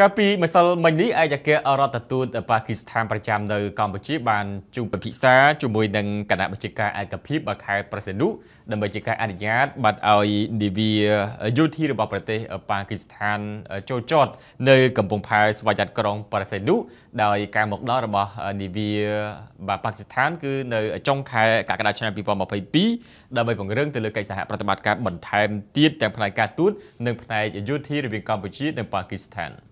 កាលពីម្សិលមិញនេះឯកអគ្គរដ្ឋទូតប៉ាគីស្ថានប្រចាំនៅកម្ពុជាបានជួបពិភាក្សាជាមួយនឹងគណៈបញ្ជាការឯកភាពខេត្តប្រសិទ្ធនុដើម្បីជាការអនុញ្ញាតបាត់ឲ្យនាវាយោធារបស់ប្រទេសប៉ាគីស្ថានចូលចតនៅកំពង់ផែស្វ័យយ័តក្រុងប្រសិទ្ធនុដោយការមកដល់របស់នាវាប៉ាគីស្ថានគឺនៅចុងខែកក្កដាឆ្នាំ2022ដើម្បីពង្រឹងទៅលើកិច្ចសហប្រតិបត្តិការបន្ថែមទៀតទាំងផ្នែកការទូតនិងផ្នែកយោធារវាងកម្ពុជានិងប៉ាគីស្ថាន។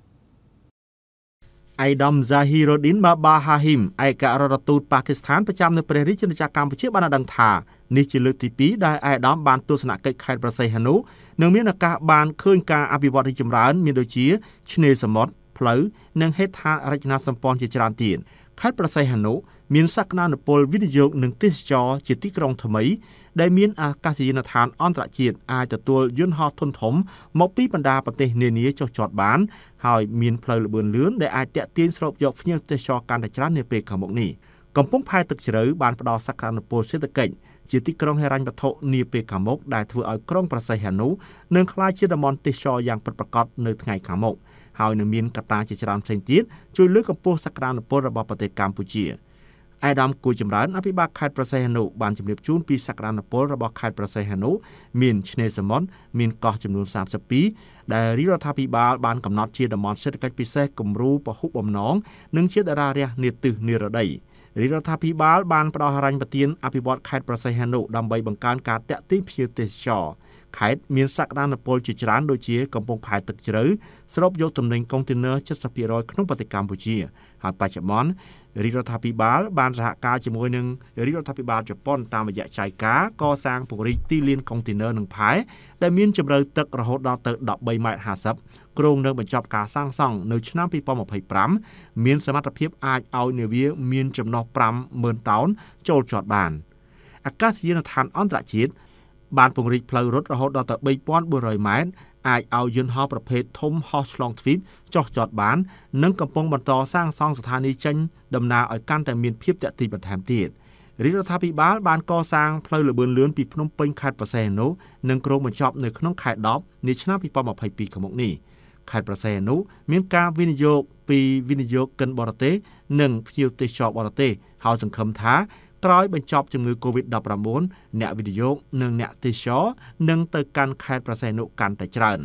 អៃដាំហ្សាហ៊ីរ៉ូឌីនបាបាហាហ៊ីមឯករដ្ឋទូតប៉ាគីស្ថានប្រចាំនៅព្រះរាជាណាចក្រកម្ពុជាបានដឹងថានេះជាលើកទី2ដែលអៃដាំបានទស្សនកិច្ចខេត្តប្រស័យហនុនិងមានឱកាសបានឃើញការអភិវឌ្ឍរីចម្រើនមានដូចជា ឆ្នេរសមុទ្រផ្លូវនិងហេដ្ឋារចនាសម្ព័ន្ធជាច្រើនទៀតខេត្តប្រស័យហនុមានសក្តានុពលវិនិយោគនិងទេសចរជាទីក្រុងថ្មីដែលមាន អាកាសយានដ្ឋានអន្តរជាតិអាចទទួលយន្តហោះធុនធំ មកពីបណ្ដាប្រទេស នានាចុះចតបាន ហើយមានផ្លូវល្បឿនលឿនដែលអាចតាក់ទាញស្រូបយកភ្ញៀវទេសចរកាន់តែច្រើននាពេលខាងមុខនេះកំពង់ផែទឹកជ្រៅបានផ្ដល់សក្តានុពលសេដ្ឋកិច្ចជាទីក្រុងហិរញ្ញវត្ថុនាពេលខាងមុខដែលធ្វើឲ្យក្រុងប្រស័យហនុនឹងក្លាយជាតំបន់ទេសចរយ៉ាងពិតប្រាកដនៅថ្ងៃខាងមុខ។ហើយនឹងមានកត្តាជាច្រើនផ្សេងទៀតជួយលើកកម្ពស់សក្តានុពលរបស់ប្រទេសកម្ពុជាឯកឧត្តមគូចម្រើនអភិបាលខេត្តប្រសេះហនុបានជម្រាបជូនពីសក្តានុពលរបស់ខេត្តប្រសេះហនុមានឆ្នេរសមុទ្រមានកោះចំនួន32ដែលរាជរដ្ឋាភិបាលបានកំណត់ជាតំបន់សេដ្ឋកិច្ចពិសេសគំរូពហុបំណងនិងជាតារារះនេតិនិរដីរាជរដ្ឋាភិបាលបានផ្តល់ហិរញ្ញប្បទានអភិវឌ្ឍខេត្តប្រសេះហនុដើម្បីបង្កើនការតាក់ទាញភ្ញៀវទេសចរ។ខេត្តមានសក្តានុពលជាច្រើនដូចជាកំពង់ផែទឹកជ្រៅស្រូបយកទំនិញកុងតឺន័រ70%ក្នុងប្រទេសកម្ពុជាហើយបច្ចុប្បន្នរាជរដ្ឋាភិបាលបានសហការជាមួយនឹងរាជរដ្ឋាភិបាលជប៉ុនតាមរយៈចែកការកសាងពង្រីកទីលានកុងតឺន័រនិងផែដែលមានជម្រៅទឹករហូតដល់ទៅ13ម៉ែត្រ50គ្រោងនឹងបញ្ចប់ការសាងសង់នៅឆ្នាំ2025មានសមត្ថភាពអាចឲ្យនាវាមានចំណុះ50000តោនចូលជាប់បានអាកាសយានដ្ឋានអន្តរជាតិបានពង្រីកផ្លូវរត់រហូតដល់ទៅ3400ម៉ែត្រអាចឲ្យយន្តហោះប្រភេទធំហោះឆ្លងទ្វីបចុះចតបាន និងកំពុងបន្តសាងសង់ស្ថានីយចេញដំណើរឲ្យកាន់តែមានភាពទាក់ទាញបន្ថែមទៀតរាជរដ្ឋាភិបាលបានកសាងផ្លូវលបឿនលឿនពីភ្នំពេញខេត្តប្រសេនុនិងក្រុងបញ្ចប់នៅក្នុងខេត្ត10នាឆ្នាំ2022ខាងមុខនេះខេត្តប្រសេនុមានការវិនិយោគពីវិនិយោគិនបរទេសនិងភ្ញៀវទេសចរបរទេសហើយសង្ឃឹមថាក្រោយបញ្ចប់ជំងឺ Covid-19 អ្នកវិនិយោគនិងអ្នកទេសចរនឹងទៅកាន់ខេត្តប្រសែនុកាន់តែច្រើន។